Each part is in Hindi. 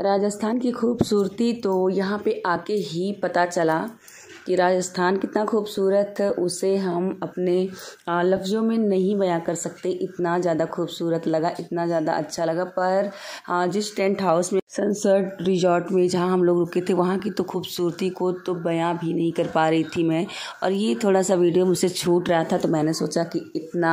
राजस्थान की खूबसूरती तो यहाँ पे आके ही पता चला कि राजस्थान कितना खूबसूरत उसे हम अपने लफ्ज़ों में नहीं बयां कर सकते इतना ज़्यादा खूबसूरत लगा इतना ज़्यादा अच्छा लगा पर जिस टेंट हाउस में सनसेट रिजॉर्ट में जहाँ हम लोग रुके थे वहाँ की तो खूबसूरती को तो बयां भी नहीं कर पा रही थी मैं और ये थोड़ा सा वीडियो मुझसे छूट रहा था तो मैंने सोचा कि इतना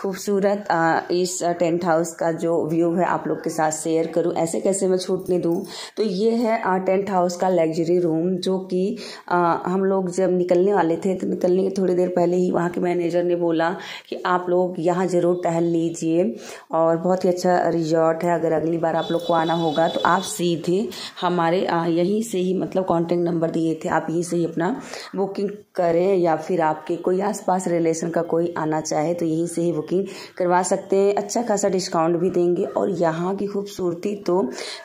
खूबसूरत इस टेंट हाउस का जो व्यू है आप लोग के साथ शेयर करूँ ऐसे कैसे मैं छूटने दूँ तो ये है टेंट हाउस का लग्जरी रूम जो कि हम लोग जब निकलने वाले थे तो निकलने के थोड़ी देर पहले ही वहाँ के मैनेजर ने बोला कि आप लोग यहाँ ज़रूर टहल लीजिए और बहुत ही अच्छा रिजॉर्ट है अगर अगली बार आप लोग को आना होगा तो आप सीधे हमारे यहीं से ही मतलब कॉन्टेक्ट नंबर दिए थे आप यहीं से ही अपना बुकिंग करें या फिर आपके कोई आसपास रिलेशन का कोई आना चाहे तो यहीं से ही बुकिंग करवा सकते हैं अच्छा खासा डिस्काउंट भी देंगे और यहाँ की खूबसूरती तो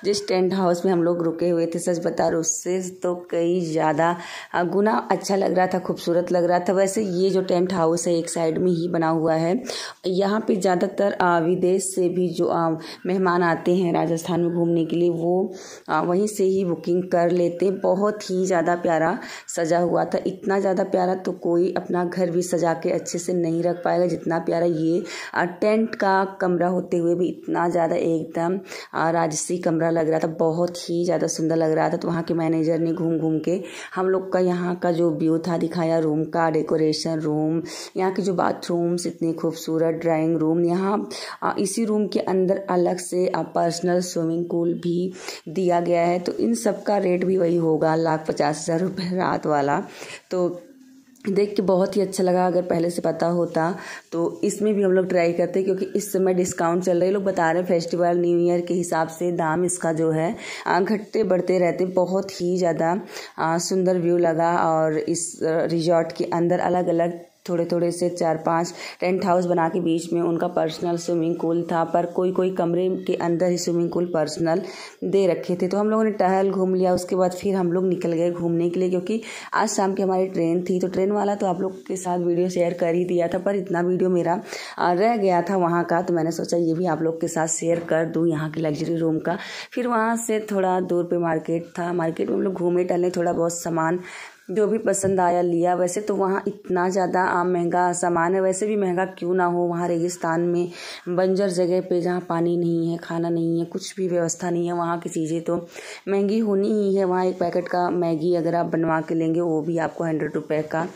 जिस टेंट हाउस में हम लोग रुके हुए थे सच बता रहे उससे तो कई ज़्यादा गुना अच्छा लग रहा था खूबसूरत लग रहा था वैसे ये जो टेंट हाउस है एक साइड में ही बना हुआ है यहाँ पे ज़्यादातर विदेश से भी जो मेहमान आते हैं राजस्थान में घूमने के लिए वो वहीं से ही बुकिंग कर लेते बहुत ही ज़्यादा प्यारा सजा हुआ था इतना ज़्यादा प्यारा तो कोई अपना घर भी सजा के अच्छे से नहीं रख पाएगा जितना प्यारा ये टेंट का कमरा होते हुए भी इतना ज़्यादा एकदम राजसी कमरा लग रहा था बहुत ही ज़्यादा सुंदर लग रहा था तो वहाँ के मैनेजर ने घूम घूम के हम लोग का यहाँ का का जो व्यू था दिखाया रूम का डेकोरेशन रूम यहाँ के जो बाथरूम्स इतने खूबसूरत ड्राइंग रूम यहाँ इसी रूम के अंदर अलग से पर्सनल स्विमिंग पूल भी दिया गया है तो इन सब का रेट भी वही होगा लाख पचास हज़ार रुपये रात वाला तो देख के बहुत ही अच्छा लगा अगर पहले से पता होता तो इसमें भी हम लोग ट्राई करते क्योंकि इस समय डिस्काउंट चल रहे लोग बता रहे हैं फेस्टिवल न्यू ईयर के हिसाब से दाम इसका जो है घटते बढ़ते रहते बहुत ही ज़्यादा सुंदर व्यू लगा और इस रिजॉर्ट के अंदर अलग अलग थोड़े थोड़े से चार पांच टेंट हाउस बना के बीच में उनका पर्सनल स्विमिंग पूल था पर कोई कोई कमरे के अंदर ही स्विमिंग पूल पर्सनल दे रखे थे तो हम लोगों ने टहल घूम लिया उसके बाद फिर हम लोग निकल गए घूमने के लिए क्योंकि आज शाम की हमारी ट्रेन थी तो ट्रेन वाला तो आप लोग के साथ वीडियो शेयर कर ही दिया था पर इतना वीडियो मेरा रह गया था वहाँ का तो मैंने सोचा ये भी आप लोग के साथ शेयर कर दूँ यहाँ के लग्जरी रूम का फिर वहाँ से थोड़ा दूर पे मार्केट था मार्केट में हम लोग घूमे टहले थोड़ा बहुत सामान जो भी पसंद आया लिया वैसे तो वहाँ इतना ज़्यादा आम महंगा सामान है वैसे भी महंगा क्यों ना हो वहाँ रेगिस्तान में बंजर जगह पे जहाँ पानी नहीं है खाना नहीं है कुछ भी व्यवस्था नहीं है वहाँ की चीज़ें तो महंगी होनी ही है वहाँ एक पैकेट का मैगी अगर आप बनवा के लेंगे वो भी आपको हंड्रेड रुपये का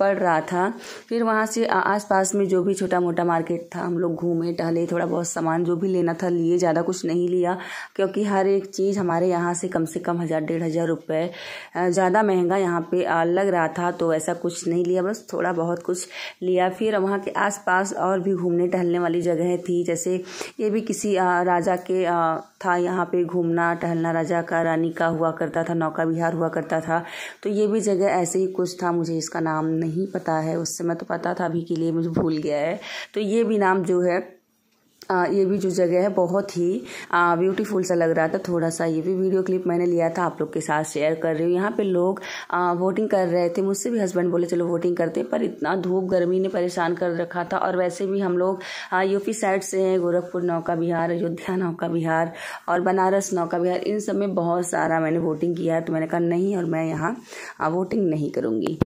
पड़ रहा था फिर वहाँ से आसपास में जो भी छोटा मोटा मार्केट था हम लोग घूमे टहले थोड़ा बहुत सामान जो भी लेना था लिए ज़्यादा कुछ नहीं लिया क्योंकि हर एक चीज़ हमारे यहाँ से कम से कम हज़ार डेढ़ हज़ार रुपये ज़्यादा महंगा यहाँ पे लग रहा था तो ऐसा कुछ नहीं लिया बस थोड़ा बहुत कुछ लिया फिर वहाँ के आस और भी घूमने टहलने वाली जगह थी जैसे ये भी किसी राजा के था यहाँ पे घूमना टहलना राजा का रानी का हुआ करता था नौका विहार हुआ करता था तो ये भी जगह ऐसे ही कुछ था मुझे इसका नाम नहीं नहीं पता है उस समय तो पता था अभी के लिए मुझे भूल गया है तो ये भी नाम जो है आ, ये भी जो जगह है बहुत ही ब्यूटीफुल सा लग रहा था थोड़ा सा ये भी वीडियो क्लिप मैंने लिया था आप लोग के साथ शेयर कर रही हूँ यहाँ पे लोग आ, वोटिंग कर रहे थे मुझसे भी हस्बैंड बोले चलो वोटिंग करते पर इतना धूप गर्मी ने परेशान कर रखा था और वैसे भी हम लोग यूपी साइड से हैं गोरखपुर नौका बिहार अयोध्या नौका बिहार और बनारस नौका बिहार इन सब में बहुत सारा मैंने वोटिंग किया है तो मैंने कहा नहीं और मैं यहाँ वोटिंग नहीं करूँगी